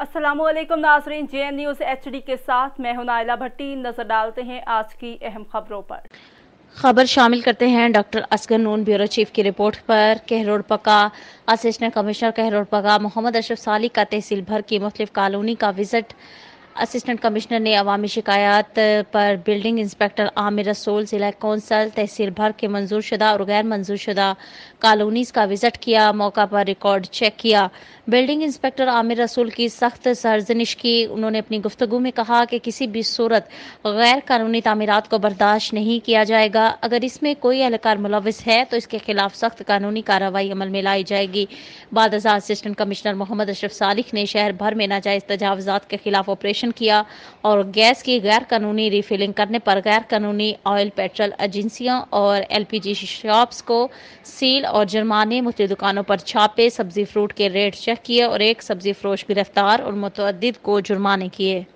असलम नाजरीन J N news H D के साथ मैं हूं नायला भट्टी नज़र डालते हैं आज की अहम खबरों पर खबर शामिल करते हैं doctor Asgar Noon bureau chief की रिपोर्ट पर कहरोड़ पका असिस्टेंट कमिश्नर कहरोड़ पका मोहम्मद अशरफ साली का तहसील भर की मुख्तफ कॉलोनी का विजिट असिस्टेंट कमिश्नर ने अवामी शिकायात पर बिल्डिंग इंस्पेक्टर आमिर रसोल जिला कौंसल तहसील भर के मंजूर शुदा और गैर मंजूर शुदा कॉलोनीज का विजिट किया मौका पर रिकॉर्ड चेक किया बिल्डिंग इंस्पेक्टर आमिर रसूल की सख्त सरजनिश की उन्होंने अपनी गुफ्तु में कहा कि किसी भी सूरत गैर कानूनी तमीरत को बर्दाश्त नहीं किया जाएगा अगर इसमें कोई एहलकार मुलविस है तो इसके खिलाफ सख्त कानूनी कार्रवाई अमल में लाई जाएगी बाद असिस्टेंट कमिश्नर मोहम्मद अशरफ सालिक ने शहर भर में नाजायज तजावजात के खिलाफ ऑपरेशन ऑपरेशन किया और गैस की गैर कानूनी रिफिलिंग करने पर गैर कानूनी ऑयल पेट्रोल एजेंसियों और एलपीजी शॉप्स को सील और जुर्माने मुख्य दुकानों पर छापे सब्जी फ्रूट के रेट चेक किए और एक सब्जी फ्रोश गिरफ्तार और मुतद को जुर्माने किए